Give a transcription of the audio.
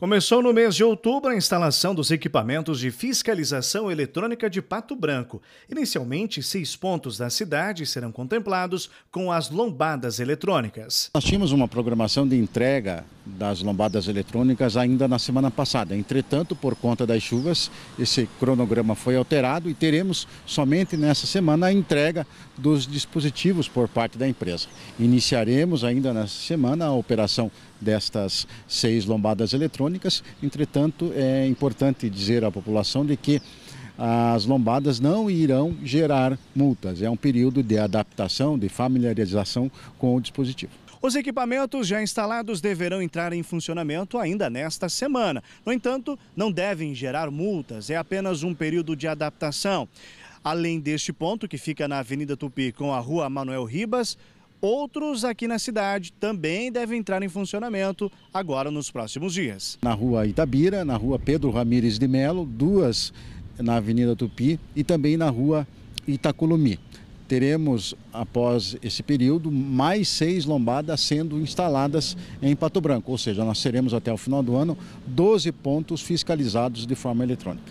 Começou no mês de outubro a instalação dos equipamentos de fiscalização eletrônica de Pato Branco. Inicialmente, seis pontos da cidade serão contemplados com as lombadas eletrônicas. Nós tínhamos uma programação de entrega das lombadas eletrônicas ainda na semana passada. Entretanto, por conta das chuvas, esse cronograma foi alterado e teremos somente nessa semana a entrega dos dispositivos por parte da empresa. Iniciaremos ainda nessa semana a operação destas seis lombadas eletrônicas. Entretanto, é importante dizer à população de que as lombadas não irão gerar multas. É um período de adaptação, de familiarização com o dispositivo. Os equipamentos já instalados deverão entrar em funcionamento ainda nesta semana. No entanto, não devem gerar multas, é apenas um período de adaptação. Além deste ponto, que fica na Avenida Tupi com a Rua Manuel Ribas, outros aqui na cidade também devem entrar em funcionamento agora nos próximos dias. Na Rua Itabira, na Rua Pedro Ramires de Melo, duas na Avenida Tupi e também na Rua Itacolomi teremos, após esse período, mais seis lombadas sendo instaladas em Pato Branco, ou seja, nós teremos até o final do ano 12 pontos fiscalizados de forma eletrônica.